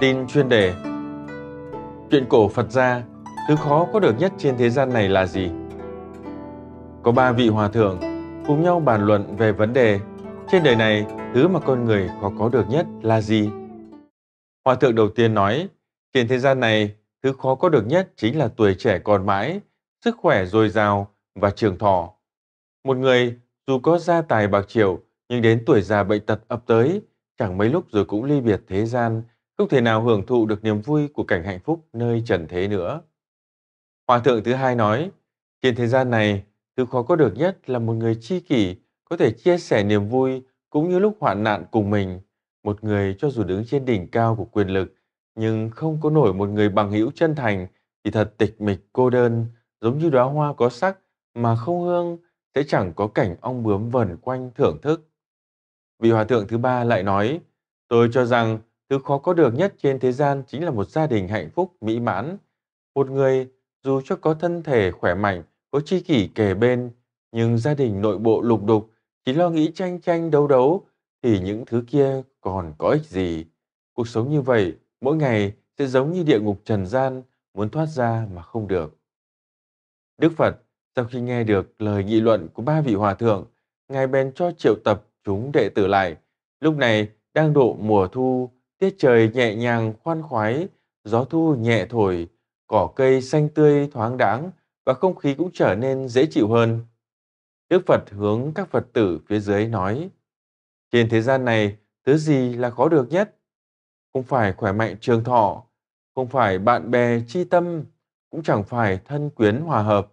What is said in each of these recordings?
Tin chuyên đề Chuyện cổ Phật gia, thứ khó có được nhất trên thế gian này là gì? Có ba vị hòa thượng cùng nhau bàn luận về vấn đề trên đời này thứ mà con người khó có được nhất là gì? Hòa thượng đầu tiên nói, trên thế gian này thứ khó có được nhất chính là tuổi trẻ còn mãi, sức khỏe dồi dào và trường thọ. Một người dù có gia tài bạc triệu nhưng đến tuổi già bệnh tật ập tới, chẳng mấy lúc rồi cũng ly biệt thế gian không thể nào hưởng thụ được niềm vui của cảnh hạnh phúc nơi trần thế nữa. Hòa thượng thứ hai nói, trên thế gian này, thứ khó có được nhất là một người chi kỷ có thể chia sẻ niềm vui cũng như lúc hoạn nạn cùng mình. Một người cho dù đứng trên đỉnh cao của quyền lực, nhưng không có nổi một người bằng hữu chân thành thì thật tịch mịch cô đơn, giống như đóa hoa có sắc mà không hương sẽ chẳng có cảnh ong bướm vần quanh thưởng thức. Vị hòa thượng thứ ba lại nói, tôi cho rằng Thứ khó có được nhất trên thế gian chính là một gia đình hạnh phúc, mỹ mãn. Một người dù cho có thân thể khỏe mạnh, có chi kỷ kề bên, nhưng gia đình nội bộ lục đục, chỉ lo nghĩ tranh tranh đấu đấu, thì những thứ kia còn có ích gì. Cuộc sống như vậy, mỗi ngày sẽ giống như địa ngục trần gian, muốn thoát ra mà không được. Đức Phật, sau khi nghe được lời nghị luận của ba vị hòa thượng, Ngài bèn cho triệu tập chúng đệ tử lại. Lúc này đang độ mùa thu, Tiết trời nhẹ nhàng khoan khoái, gió thu nhẹ thổi, cỏ cây xanh tươi thoáng đãng và không khí cũng trở nên dễ chịu hơn. Đức Phật hướng các Phật tử phía dưới nói, trên thế gian này, thứ gì là khó được nhất? Không phải khỏe mạnh trường thọ, không phải bạn bè chi tâm, cũng chẳng phải thân quyến hòa hợp.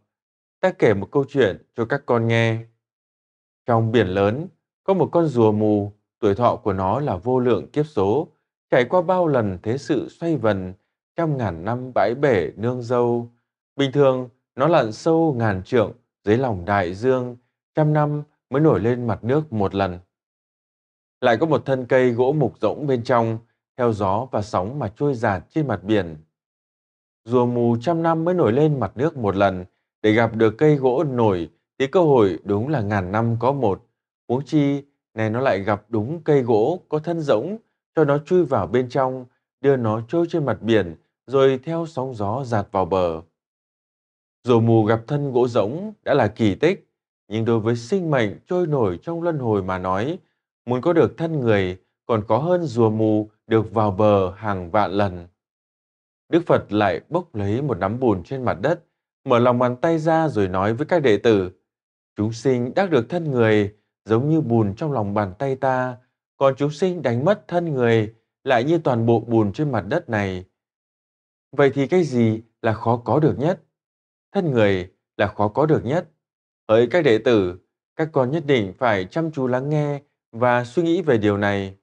Ta kể một câu chuyện cho các con nghe. Trong biển lớn, có một con rùa mù, tuổi thọ của nó là vô lượng kiếp số, Trải qua bao lần thế sự xoay vần, trăm ngàn năm bãi bể nương dâu. Bình thường, nó lặn sâu ngàn trượng dưới lòng đại dương, trăm năm mới nổi lên mặt nước một lần. Lại có một thân cây gỗ mục rỗng bên trong, theo gió và sóng mà trôi giạt trên mặt biển. Rùa mù trăm năm mới nổi lên mặt nước một lần, để gặp được cây gỗ nổi thì cơ hội đúng là ngàn năm có một. Huống chi, này nó lại gặp đúng cây gỗ có thân rỗng cho nó chui vào bên trong, đưa nó trôi trên mặt biển, rồi theo sóng gió giạt vào bờ. Dù mù gặp thân gỗ rỗng đã là kỳ tích, nhưng đối với sinh mệnh trôi nổi trong luân hồi mà nói, muốn có được thân người còn có hơn rùa mù được vào bờ hàng vạn lần. Đức Phật lại bốc lấy một nắm bùn trên mặt đất, mở lòng bàn tay ra rồi nói với các đệ tử, chúng sinh đã được thân người giống như bùn trong lòng bàn tay ta, còn chúng sinh đánh mất thân người lại như toàn bộ bùn trên mặt đất này. Vậy thì cái gì là khó có được nhất? Thân người là khó có được nhất. Hỡi các đệ tử, các con nhất định phải chăm chú lắng nghe và suy nghĩ về điều này.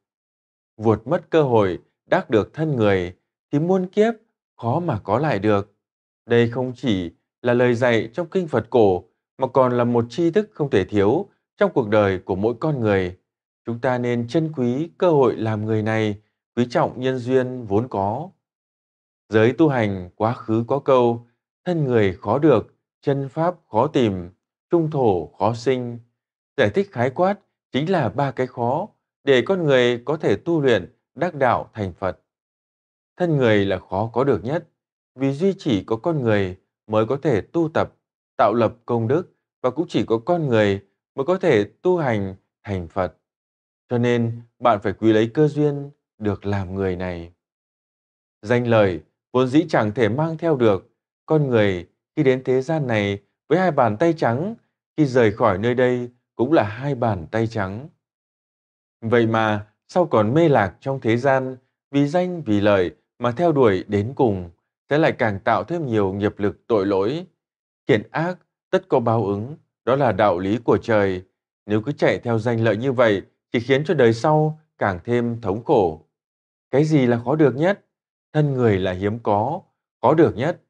Vuột mất cơ hội đắc được thân người thì muôn kiếp khó mà có lại được. Đây không chỉ là lời dạy trong kinh Phật cổ mà còn là một tri thức không thể thiếu trong cuộc đời của mỗi con người chúng ta nên trân quý cơ hội làm người này, quý trọng nhân duyên vốn có. Giới tu hành quá khứ có câu, thân người khó được, chân pháp khó tìm, trung thổ khó sinh. Giải thích khái quát chính là ba cái khó để con người có thể tu luyện đắc đạo thành Phật. Thân người là khó có được nhất, vì duy chỉ có con người mới có thể tu tập, tạo lập công đức và cũng chỉ có con người mới có thể tu hành thành Phật. Cho nên bạn phải quý lấy cơ duyên được làm người này. Danh lời vốn dĩ chẳng thể mang theo được. Con người khi đến thế gian này với hai bàn tay trắng, khi rời khỏi nơi đây cũng là hai bàn tay trắng. Vậy mà sau còn mê lạc trong thế gian, vì danh vì lợi mà theo đuổi đến cùng, thế lại càng tạo thêm nhiều nghiệp lực tội lỗi. kiện ác tất có báo ứng, đó là đạo lý của trời. Nếu cứ chạy theo danh lợi như vậy chỉ khiến cho đời sau càng thêm thống khổ. Cái gì là khó được nhất? Thân người là hiếm có, khó được nhất.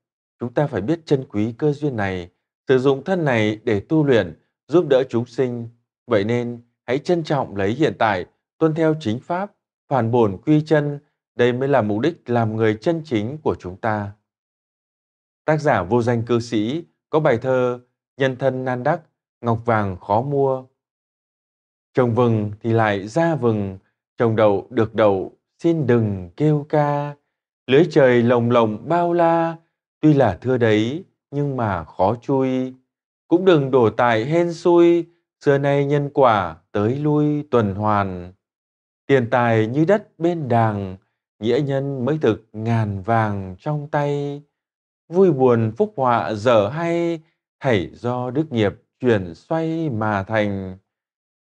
Chúng ta phải biết trân quý cơ duyên này, sử dụng thân này để tu luyện, giúp đỡ chúng sinh. Vậy nên, hãy trân trọng lấy hiện tại, tuân theo chính pháp, phản bổn quy chân, đây mới là mục đích làm người chân chính của chúng ta. Tác giả vô danh cư sĩ có bài thơ Nhân thân nan đắc, ngọc vàng khó mua, Trồng vừng thì lại ra vừng, trồng đậu được đậu, xin đừng kêu ca. Lưới trời lồng lồng bao la, tuy là thưa đấy, nhưng mà khó chui. Cũng đừng đổ tại hên xui, xưa nay nhân quả tới lui tuần hoàn. Tiền tài như đất bên đàng, nghĩa nhân mới thực ngàn vàng trong tay. Vui buồn phúc họa dở hay, hãy do đức nghiệp chuyển xoay mà thành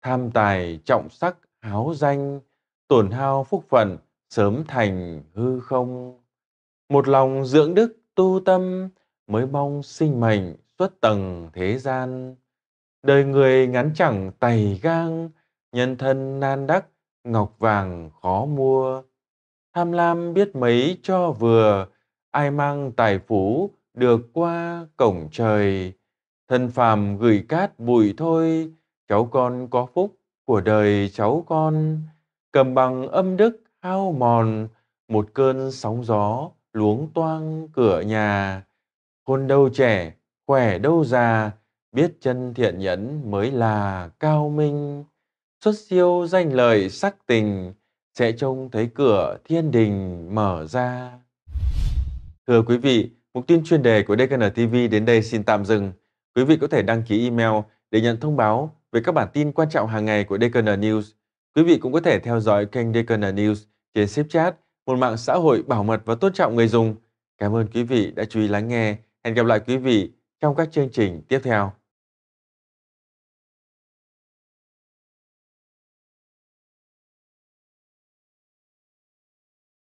tham tài trọng sắc háo danh tổn hao phúc phận sớm thành hư không một lòng dưỡng đức tu tâm mới mong sinh mệnh xuất tầng thế gian đời người ngắn chẳng tày gang nhân thân nan đắc ngọc vàng khó mua tham lam biết mấy cho vừa ai mang tài phú được qua cổng trời thân phàm gửi cát bụi thôi cháu con có phúc của đời cháu con cầm bằng âm đức hao mòn một cơn sóng gió luống toang cửa nhà khôn đâu trẻ khỏe đâu già biết chân thiện nhẫn mới là cao minh xuất siêu danh lời sắc tình sẽ trông thấy cửa thiên đình mở ra thưa quý vị mục tin chuyên đề của DKN TV đến đây xin tạm dừng quý vị có thể đăng ký email để nhận thông báo về các bản tin quan trọng hàng ngày của Decana News. Quý vị cũng có thể theo dõi kênh Decana News trên Snapchat, một mạng xã hội bảo mật và tôn trọng người dùng. Cảm ơn quý vị đã chú ý lắng nghe. Hẹn gặp lại quý vị trong các chương trình tiếp theo.